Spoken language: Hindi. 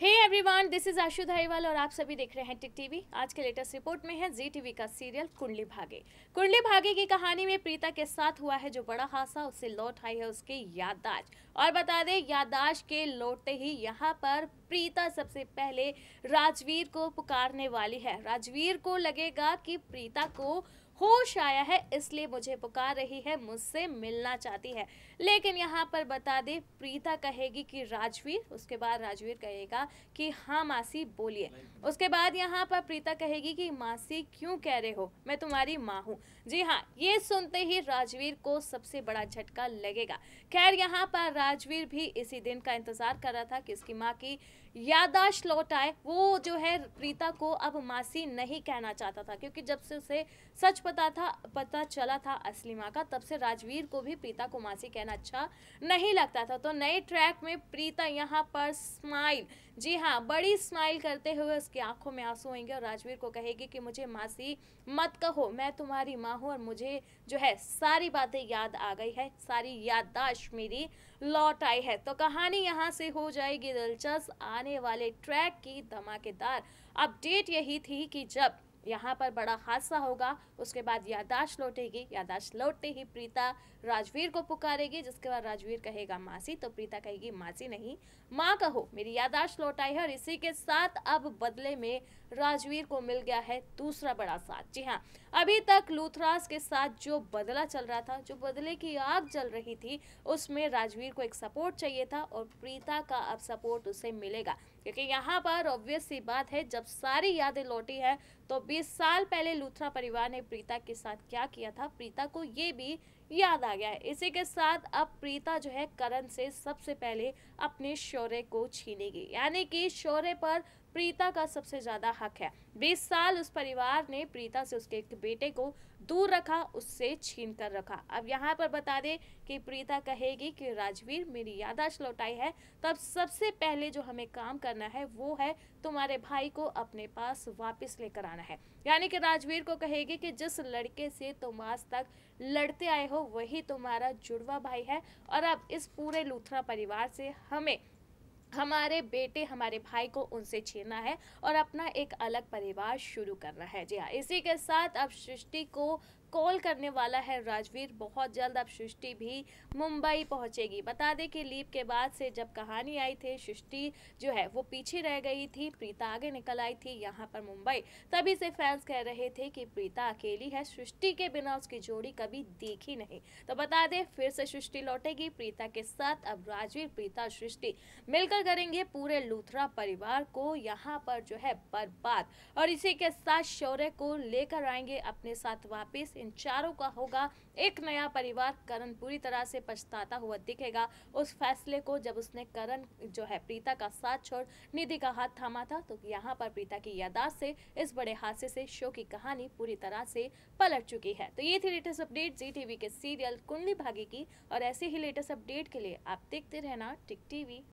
hey everyone this is Ashu Dhariwal और आप सभी देख रहे हैं टिक टीवी आज के लेटेस्ट रिपोर्ट में है जी टीवी का सीरियल कुंडली भागे कुंडली भागे की कहानी में प्रीता के साथ हुआ है जो बड़ा हादसा उससे लौट आई है उसकी याददाश्त और बता दें याददाश्त के लौटते ही यहां पर प्रीता सबसे पहले राजवीर को पुकारने वाली है राजवीर को लगेगा कि प्रीता को होश आया है इसलिए मुझे पुकार रही है मुझसे मिलना चाहती है लेकिन यहाँ पर बता दे प्रीता कहेगी कि राजवीर उसके बाद राजवीर कहेगा कि हाँ मासी बोलिए उसके बाद यहाँ पर प्रीता कहेगी कि मासी क्यों कह रहे हो मैं तुम्हारी माँ हूँ जी हाँ ये सुनते ही राजवीर को सबसे बड़ा झटका लगेगा खैर यहाँ पर राजवीर भी इसी दिन का इंतजार कर रहा था कि उसकी माँ की यादाश्त लौट आए वो जो है प्रीता को अब मासी नहीं कहना चाहता था क्योंकि जब से उसे सच पता था पता चला था असली माँ का तब से राजवीर को भी प्रीता को मासी कहना अच्छा नहीं लगता था तो नए ट्रैक में प्रीता यहाँ पर स्माइल जी हाँ बड़ी स्माइल करते हुए उसकी आंखों में आंसू होंगे और राजवीर को कहेगी कि मुझे मासी मत कहो मैं तुम्हारी माँ हूँ और मुझे जो है सारी बातें याद आ गई है सारी याददाश्त मेरी लौट आई है तो कहानी यहाँ से हो जाएगी दिलचस्प आने वाले ट्रैक की धमाकेदार अपडेट यही थी कि जब यहाँ पर बड़ा हादसा होगा उसके बाद यादाश्त लौटेगी यादाश्त लौटते ही प्रीता राजवीर को पुकारेगी जिसके बाद राजवीर कहेगा मासी तो प्रीता कहेगी मासी नहीं माँ कहो मेरी यादाश्त लौट आई है और इसी के साथ अब बदले में राजवीर को मिल गया है दूसरा बड़ा साथ जी हाँ अभी तक लूथरास के साथ जो बदला चल रहा था जो बदले की आग चल रही थी उसमें राजवीर को एक सपोर्ट चाहिए था और प्रीता का अब सपोर्ट उसे मिलेगा क्योंकि यहाँ पर ऑब्वियस सी बात है जब सारी यादें लौटी हैं तो 20 साल पहले लूथरा परिवार ने प्रीता के साथ क्या किया था प्रीता को ये भी याद आ गया है इसी के साथ अब प्रीता जो है करण से सबसे पहले अपने शौर्य को छीनेगी यानी कि शौर्य पर प्रीता का सबसे ज़्यादा हक है 20 साल उस परिवार ने प्रीता से उसके एक बेटे को दूर रखा उससे छीन कर रखा अब यहाँ पर बता दें कि प्रीता कहेगी कि राजवीर मेरी यादाश्त लौटाई है तो अब सबसे पहले जो हमें काम करना है वो है तुम्हारे भाई को अपने पास वापस लेकर आना है यानी कि राजवीर को कहेगी कि जिस लड़के से तुम आज तक लड़ते आए हो वही तुम्हारा जुड़वा भाई है और अब इस पूरे लूथरा परिवार से हमें हमारे बेटे हमारे भाई को उनसे छीनना है और अपना एक अलग परिवार शुरू करना है जी हाँ इसी के साथ अब सृष्टि को कॉल करने वाला है राजवीर बहुत जल्द अब सृष्टि भी मुंबई पहुंचेगी बता दें कि लीप के बाद से जब कहानी आई थी सृष्टि जो है वो पीछे रह गई थी प्रीता आगे निकल आई थी यहाँ पर मुंबई तभी से फैंस कह रहे थे कि प्रीता अकेली है सृष्टि के बिना उसकी जोड़ी कभी देखी नहीं तो बता दें फिर से सृष्टि लौटेगी प्रीता के साथ अब राजवीर प्रीता सृष्टि मिलकर करेंगे पूरे लूथरा परिवार को यहाँ पर जो है बर्बाद और इसी के साथ शौर्य को लेकर आएंगे अपने साथ वापिस इन चारों का होगा एक नया परिवार करण पूरी तरह से पछताता हुआ दिखेगा उस फैसले को जब उसने करण जो है प्रीता का साथ छोड़ निधि का हाथ थामा था तो यहाँ पर प्रीता की यादाश्त से इस बड़े हादसे से शो की कहानी पूरी तरह से पलट चुकी है तो ये थी लेटेस्ट अपडेट जी टीवी के सीरियल कुंडली भागी की और ऐसे ही लेटेस्ट अपडेट के लिए आप देखते रहना टिक टीवी